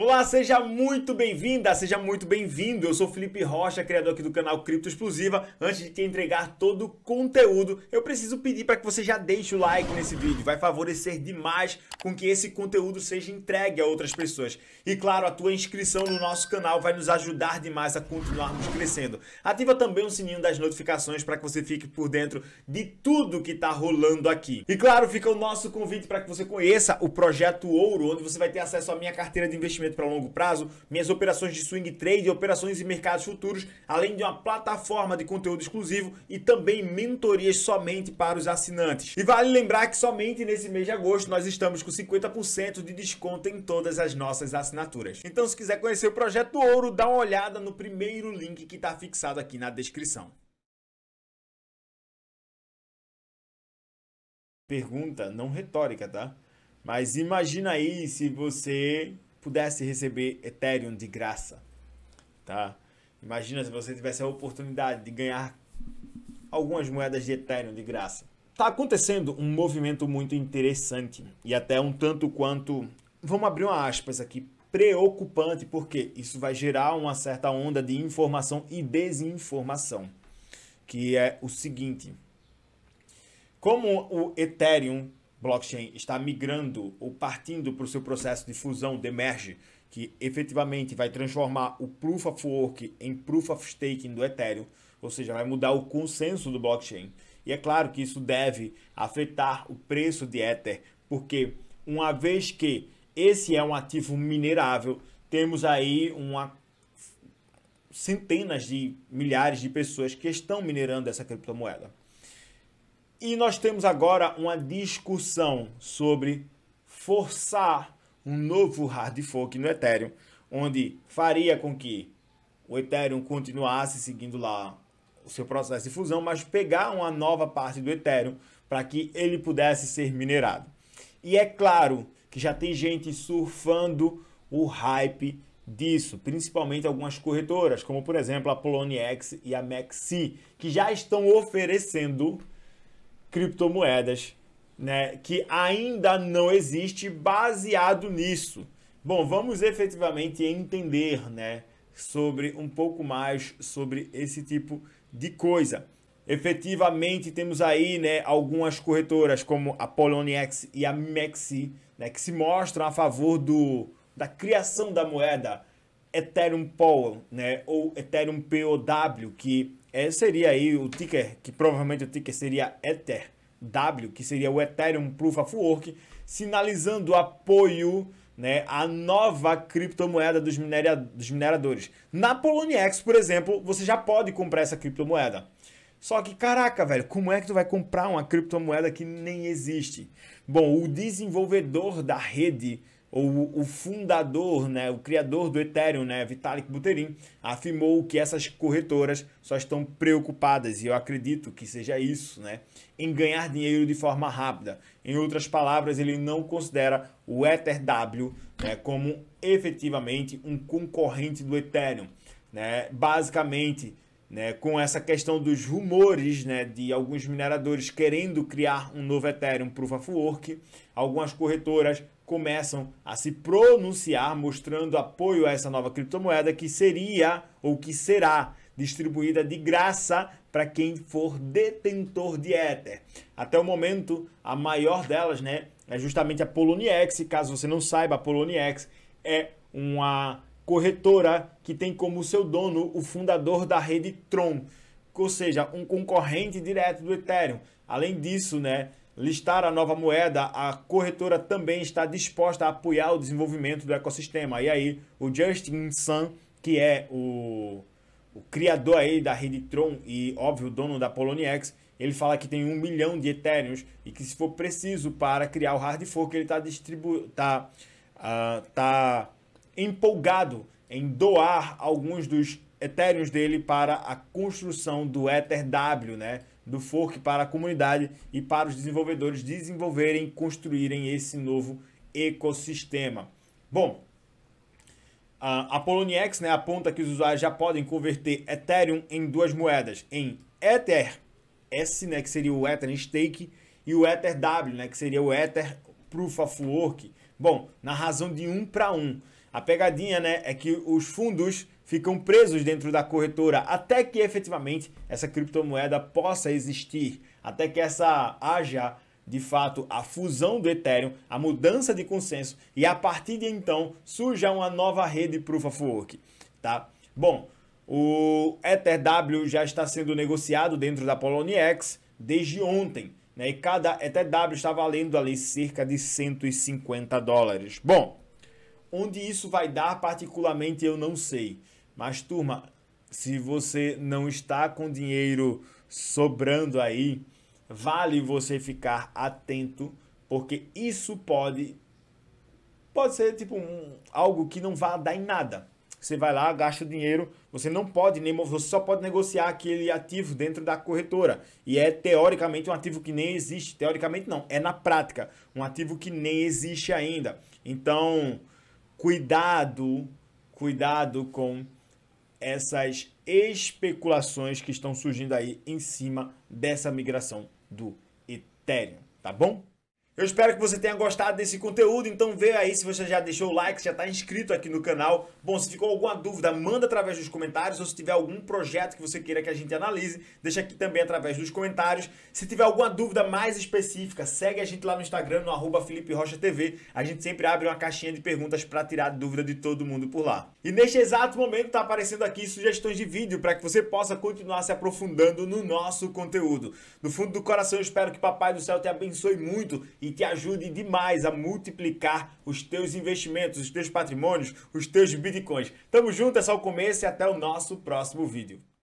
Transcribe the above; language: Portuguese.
Olá, seja muito bem-vinda, seja muito bem-vindo. Eu sou Felipe Rocha, criador aqui do canal Cripto Explosiva. Antes de te entregar todo o conteúdo, eu preciso pedir para que você já deixe o like nesse vídeo. Vai favorecer demais com que esse conteúdo seja entregue a outras pessoas. E claro, a tua inscrição no nosso canal vai nos ajudar demais a continuarmos crescendo. Ativa também o sininho das notificações para que você fique por dentro de tudo que está rolando aqui. E claro, fica o nosso convite para que você conheça o projeto Ouro, onde você vai ter acesso à minha carteira de investimento investimento para longo prazo, minhas operações de swing trade, operações em mercados futuros, além de uma plataforma de conteúdo exclusivo e também mentorias somente para os assinantes. E vale lembrar que somente nesse mês de agosto nós estamos com 50% de desconto em todas as nossas assinaturas. Então, se quiser conhecer o projeto Ouro, dá uma olhada no primeiro link que está fixado aqui na descrição. Pergunta não retórica, tá? Mas imagina aí se você pudesse receber Ethereum de graça, tá? Imagina se você tivesse a oportunidade de ganhar algumas moedas de Ethereum de graça. Tá acontecendo um movimento muito interessante e até um tanto quanto, vamos abrir uma aspas aqui, preocupante, porque isso vai gerar uma certa onda de informação e desinformação, que é o seguinte: como o Ethereum blockchain está migrando ou partindo para o seu processo de fusão, de merge, que efetivamente vai transformar o Proof of Work em Proof of Staking do Ethereum, ou seja, vai mudar o consenso do blockchain. E é claro que isso deve afetar o preço de Ether, porque uma vez que esse é um ativo minerável, temos aí uma centenas de milhares de pessoas que estão minerando essa criptomoeda. E nós temos agora uma discussão sobre forçar um novo hard fork no Ethereum, onde faria com que o Ethereum continuasse seguindo lá o seu processo de fusão, mas pegar uma nova parte do Ethereum para que ele pudesse ser minerado. E é claro que já tem gente surfando o hype disso, principalmente algumas corretoras, como por exemplo a Poloniex e a Maxi, que já estão oferecendo criptomoedas, né, que ainda não existe baseado nisso. Bom, vamos efetivamente entender, né, sobre um pouco mais sobre esse tipo de coisa. Efetivamente temos aí, né, algumas corretoras como a Poloniex e a Mexi, né, que se mostram a favor do da criação da moeda Ethereum Pool, né, ou Ethereum POW, que é, seria aí o ticker, que provavelmente o ticker seria Ether W, que seria o Ethereum Proof of Work, sinalizando apoio né, à nova criptomoeda dos, mineria, dos mineradores. Na Poloniex, por exemplo, você já pode comprar essa criptomoeda. Só que, caraca, velho, como é que tu vai comprar uma criptomoeda que nem existe? Bom, o desenvolvedor da rede o, o fundador, né, o criador do Ethereum, né, Vitalik Buterin, afirmou que essas corretoras só estão preocupadas, e eu acredito que seja isso, né, em ganhar dinheiro de forma rápida. Em outras palavras, ele não considera o EtherW né, como efetivamente um concorrente do Ethereum. Né? Basicamente, né, com essa questão dos rumores né, de alguns mineradores querendo criar um novo Ethereum Proof of Work, algumas corretoras começam a se pronunciar mostrando apoio a essa nova criptomoeda que seria ou que será distribuída de graça para quem for detentor de Ether. Até o momento, a maior delas, né, é justamente a Poloniex. Caso você não saiba, a Poloniex é uma corretora que tem como seu dono o fundador da rede Tron, ou seja, um concorrente direto do Ethereum. Além disso, né, listar a nova moeda, a corretora também está disposta a apoiar o desenvolvimento do ecossistema. E aí, o Justin Sun, que é o, o criador aí da rede Tron e, óbvio, dono da Poloniex, ele fala que tem um milhão de Ethereum e que se for preciso para criar o hard fork, ele está distribu... tá, uh, tá empolgado em doar alguns dos Ethereum dele para a construção do Ether W, né? do Fork para a comunidade e para os desenvolvedores desenvolverem, construírem esse novo ecossistema. Bom, a Poloniex né, aponta que os usuários já podem converter Ethereum em duas moedas, em Ether S, né, que seria o Ether Stake, e o Ether W, né, que seria o Ether Proof of Work. Bom, na razão de um para um. A pegadinha né, é que os fundos ficam presos dentro da corretora até que efetivamente essa criptomoeda possa existir, até que essa haja de fato a fusão do Ethereum, a mudança de consenso e a partir de então surja uma nova rede Proof of Work, tá? Bom, o EtherW já está sendo negociado dentro da Poloniex desde ontem, né? E cada EtherW está valendo ali cerca de 150 dólares. Bom, onde isso vai dar particularmente eu não sei. Mas, turma, se você não está com dinheiro sobrando aí, vale você ficar atento, porque isso pode pode ser tipo um, algo que não vá dar em nada. Você vai lá, gasta o dinheiro, você não pode nem você só pode negociar aquele ativo dentro da corretora. E é teoricamente um ativo que nem existe, teoricamente não, é na prática, um ativo que nem existe ainda. Então, cuidado, cuidado com essas especulações que estão surgindo aí em cima dessa migração do Ethereum, tá bom? Eu espero que você tenha gostado desse conteúdo, então vê aí se você já deixou o like, se já está inscrito aqui no canal. Bom, se ficou alguma dúvida, manda através dos comentários, ou se tiver algum projeto que você queira que a gente analise, deixa aqui também através dos comentários. Se tiver alguma dúvida mais específica, segue a gente lá no Instagram, no arroba Felipe Rocha TV. A gente sempre abre uma caixinha de perguntas para tirar dúvida de todo mundo por lá. E neste exato momento está aparecendo aqui sugestões de vídeo para que você possa continuar se aprofundando no nosso conteúdo. No fundo do coração, eu espero que Papai do Céu te abençoe muito e e te ajude demais a multiplicar os teus investimentos, os teus patrimônios, os teus bitcoins. Tamo junto, é só o começo e até o nosso próximo vídeo.